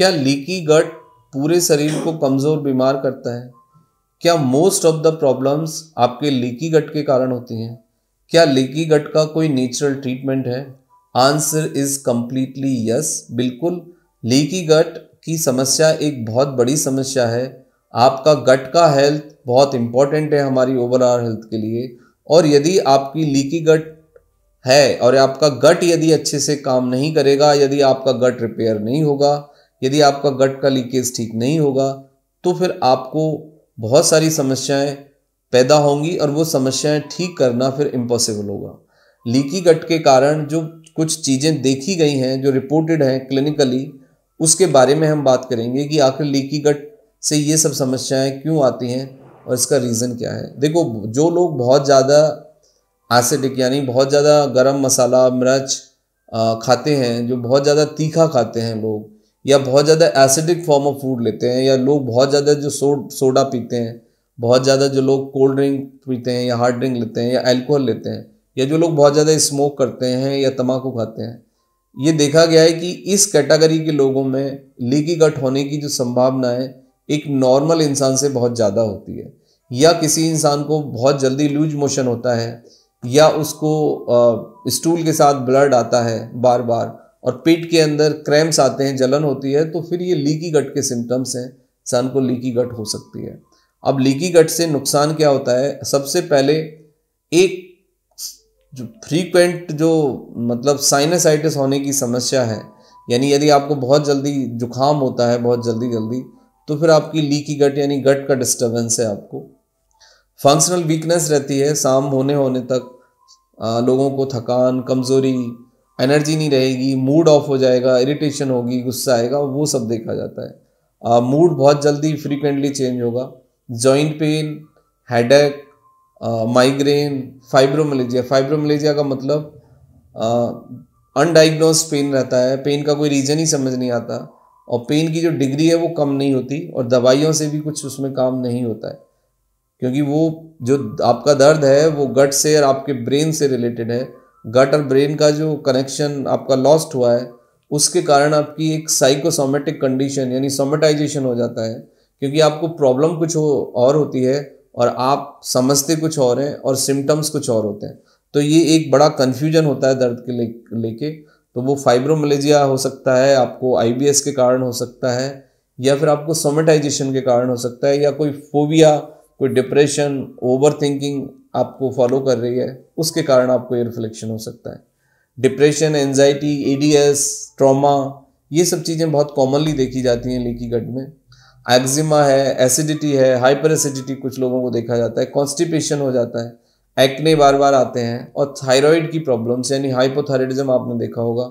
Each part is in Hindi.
क्या लीकी गट पूरे शरीर को कमज़ोर बीमार करता है क्या मोस्ट ऑफ द प्रॉब्लम्स आपके लीकी गट के कारण होती हैं क्या लीकी गट का कोई नेचुरल ट्रीटमेंट है आंसर इज कम्प्लीटली यस बिल्कुल लीकी गट की समस्या एक बहुत बड़ी समस्या है आपका गट का हेल्थ बहुत इंपॉर्टेंट है हमारी ओवरऑल हेल्थ के लिए और यदि आपकी लीकी गट है और आपका गट यदि अच्छे से काम नहीं करेगा यदि आपका गट रिपेयर नहीं होगा यदि आपका गट का लीकेज ठीक नहीं होगा तो फिर आपको बहुत सारी समस्याएं पैदा होंगी और वो समस्याएं ठीक करना फिर इम्पॉसिबल होगा लीकी गट के कारण जो कुछ चीज़ें देखी गई हैं जो रिपोर्टेड हैं क्लिनिकली उसके बारे में हम बात करेंगे कि आखिर लीकी गट से ये सब समस्याएं क्यों आती हैं और इसका रीज़न क्या है देखो जो लोग बहुत ज़्यादा एसिडिक यानी बहुत ज़्यादा गरम मसाला मिर्च खाते हैं जो बहुत ज़्यादा तीखा खाते हैं लोग या बहुत ज़्यादा एसिडिक फॉर्म ऑफ फूड लेते हैं या लोग बहुत ज़्यादा जो सो, सोडा पीते हैं बहुत ज़्यादा जो लोग कोल्ड ड्रिंक पीते हैं या हार्ड ड्रिंक लेते हैं या अल्कोहल लेते हैं या जो लोग बहुत ज़्यादा स्मोक करते हैं या तम्बाकू खाते हैं ये देखा गया है कि इस कैटेगरी के लोगों में लीकी गट होने की जो संभावना है एक नॉर्मल इंसान से बहुत ज़्यादा होती है या किसी इंसान को बहुत जल्दी लूज मोशन होता है या उसको स्टूल के साथ ब्लड आता है बार बार और पेट के अंदर क्रैम्स आते हैं जलन होती है तो फिर ये लीकी गट के सिम्टम्स हैं इंसान को लीकी गट हो सकती है अब लीकी गट से नुकसान क्या होता है सबसे पहले एक जो फ्रीक्वेंट जो मतलब साइनसाइटिस होने की समस्या है यानी यदि आपको बहुत जल्दी जुकाम होता है बहुत जल्दी जल्दी तो फिर आपकी लीकी गट यानी गट का डिस्टर्बेंस है आपको फंक्शनल वीकनेस रहती है शाम होने होने तक आ, लोगों को थकान कमज़ोरी एनर्जी नहीं रहेगी मूड ऑफ हो जाएगा इरिटेशन होगी गुस्सा आएगा वो सब देखा जाता है मूड बहुत जल्दी फ्रीक्वेंटली चेंज होगा joint pain headache migraine fibromyalgia fibromyalgia का मतलब अनडाइग्नोज पेन रहता है पेन का कोई रीज़न ही समझ नहीं आता और पेन की जो डिग्री है वो कम नहीं होती और दवाइयों से भी कुछ उसमें काम नहीं होता है क्योंकि वो जो आपका दर्द है वो गट से और आपके ब्रेन से रिलेटेड है गट और ब्रेन का जो कनेक्शन आपका लॉस्ट हुआ है उसके कारण आपकी एक साइकोसोमेटिक कंडीशन यानी सोमेटाइजेशन हो जाता है क्योंकि आपको प्रॉब्लम कुछ हो और होती है और आप समझते कुछ और हैं और सिम्टम्स कुछ और होते हैं तो ये एक बड़ा कन्फ्यूजन होता है दर्द के ले लेके तो वो फाइब्रोमलेजिया हो सकता है आपको आई के कारण हो सकता है या फिर आपको सोमेटाइजेशन के कारण हो सकता है या कोई फोबिया कोई डिप्रेशन ओवर थिंकिंग आपको फॉलो कर रही है उसके कारण आपको ये रिफ्लेक्शन हो सकता है डिप्रेशन एनजाइटी एडीएस ट्रॉमा ये सब चीज़ें बहुत कॉमनली देखी जाती हैं लीकी गट में एक्जिमा है एसिडिटी है हाइपर एसिडिटी कुछ लोगों को देखा जाता है कॉन्स्टिपेशन हो जाता है एक्ने बार बार आते हैं और थायराइड की प्रॉब्लम्स यानी हाइपोथायरेडिज्म आपने देखा होगा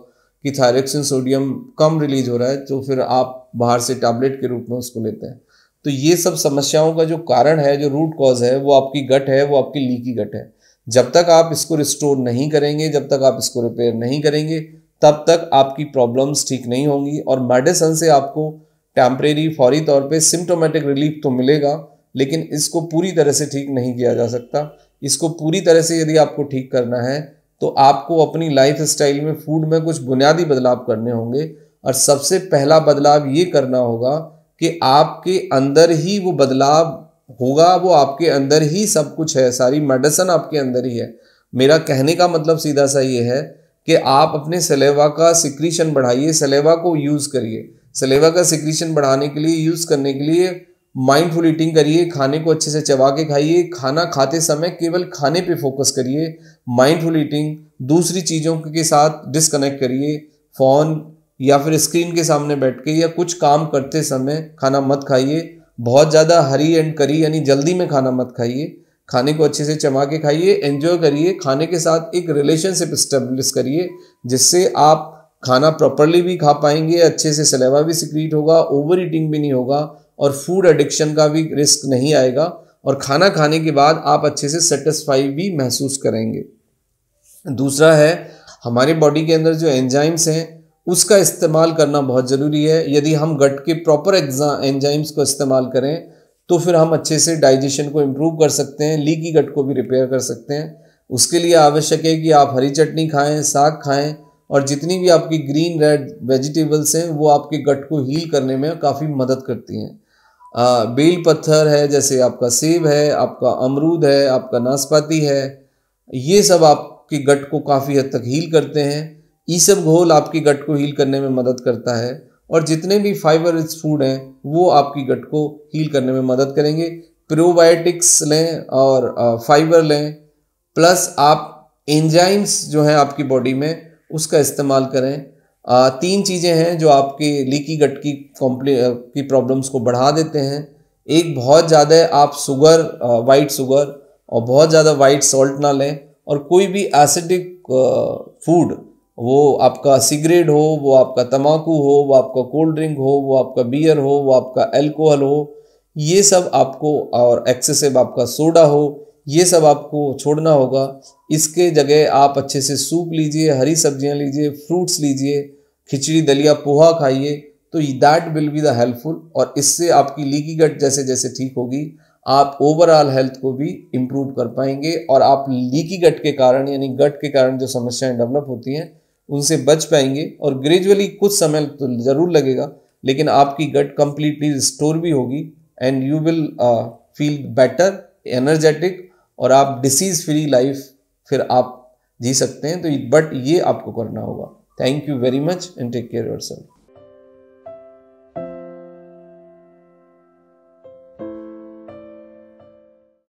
कि थायरेक्सिन सोडियम कम रिलीज हो रहा है तो फिर आप बाहर से टैबलेट के रूप में उसको लेते हैं तो ये सब समस्याओं का जो कारण है जो रूट कॉज है वो आपकी गट है वो आपकी लीकी गट है जब तक आप इसको रिस्टोर नहीं करेंगे जब तक आप इसको रिपेयर नहीं करेंगे तब तक आपकी प्रॉब्लम्स ठीक नहीं होंगी और मेडिसन से आपको टेम्परेरी फौरी तौर पे सिम्टोमेटिक रिलीफ तो मिलेगा लेकिन इसको पूरी तरह से ठीक नहीं किया जा सकता इसको पूरी तरह से यदि आपको ठीक करना है तो आपको अपनी लाइफ स्टाइल में फूड में कुछ बुनियादी बदलाव करने होंगे और सबसे पहला बदलाव ये करना होगा कि आपके अंदर ही वो बदलाव होगा वो आपके अंदर ही सब कुछ है सारी मेडिसन आपके अंदर ही है मेरा कहने का मतलब सीधा सा ये है कि आप अपने सलेवा का सिक्रीशन बढ़ाइए सलेवा को यूज़ करिए सलेवा का सिक्रीशन बढ़ाने के लिए यूज़ करने के लिए माइंडफुल ईटिंग करिए खाने को अच्छे से चबा के खाइए खाना खाते समय केवल खाने पे फोकस करिए माइंडफुल ईटिंग दूसरी चीज़ों के साथ डिसकनेक्ट करिए फ़ोन या फिर स्क्रीन के सामने बैठ के या कुछ काम करते समय खाना मत खाइए बहुत ज़्यादा हरी एंड करी यानी जल्दी में खाना मत खाइए खाने को अच्छे से चमा के खाइए एंजॉय करिए खाने के साथ एक रिलेशनशिप इस्टेब्लिश करिए जिससे आप खाना प्रॉपरली भी खा पाएंगे अच्छे से सलेवा भी सिक्रीट होगा ओवर ईटिंग भी नहीं होगा और फूड एडिक्शन का भी रिस्क नहीं आएगा और खाना खाने के बाद आप अच्छे से सेटिस्फाई भी महसूस करेंगे दूसरा है हमारे बॉडी के अंदर जो एंजाइम्स हैं उसका इस्तेमाल करना बहुत ज़रूरी है यदि हम गट के प्रॉपर एंजाइम्स को इस्तेमाल करें तो फिर हम अच्छे से डाइजेशन को इम्प्रूव कर सकते हैं लीकी गट को भी रिपेयर कर सकते हैं उसके लिए आवश्यक है कि आप हरी चटनी खाएं साग खाएं और जितनी भी आपकी ग्रीन रेड वेजिटेबल्स हैं वो आपके गट को हील करने में काफ़ी मदद करती हैं बेल पत्थर है जैसे आपका सेब है आपका अमरूद है आपका नाशपाती है ये सब आपके गट को काफ़ी हद तक हील करते हैं ये सब घोल आपके गट को हील करने में मदद करता है और जितने भी फाइबर रिच फूड हैं वो आपकी गट को हील करने में मदद करेंगे प्रोबायोटिक्स लें और फाइबर लें प्लस आप एंजाइम्स जो हैं आपकी बॉडी में उसका इस्तेमाल करें आ, तीन चीज़ें हैं जो आपके लीकी गट की कॉम्प्ले की प्रॉब्लम्स को बढ़ा देते हैं एक बहुत ज़्यादा आप शुगर वाइट शुगर और बहुत ज़्यादा वाइट सॉल्ट ना लें और कोई भी एसिडिक फूड वो आपका सिगरेट हो वो आपका तम्बाकू हो वो आपका कोल्ड ड्रिंक हो वो आपका बियर हो वो आपका एल्कोहल हो ये सब आपको और एक्सेसिव आपका सोडा हो ये सब आपको छोड़ना होगा इसके जगह आप अच्छे से सूप लीजिए हरी सब्जियां लीजिए फ्रूट्स लीजिए खिचड़ी दलिया पोहा खाइए तो that will be the helpful और इससे आपकी लीकी गट जैसे जैसे ठीक होगी आप ओवरऑल हेल्थ को भी इम्प्रूव कर पाएंगे और आप लीकी गट के कारण यानी गट के कारण जो समस्याएं डेवलप होती हैं उनसे बच पाएंगे और ग्रेजुअली कुछ समय तो ज़रूर लगेगा लेकिन आपकी गट कम्प्लीटली रिस्टोर भी होगी and you will feel better energetic और आप डिसीज़ फ्री लाइफ फिर आप जी सकते हैं तो बट ये आपको करना होगा thank you very much and take care your self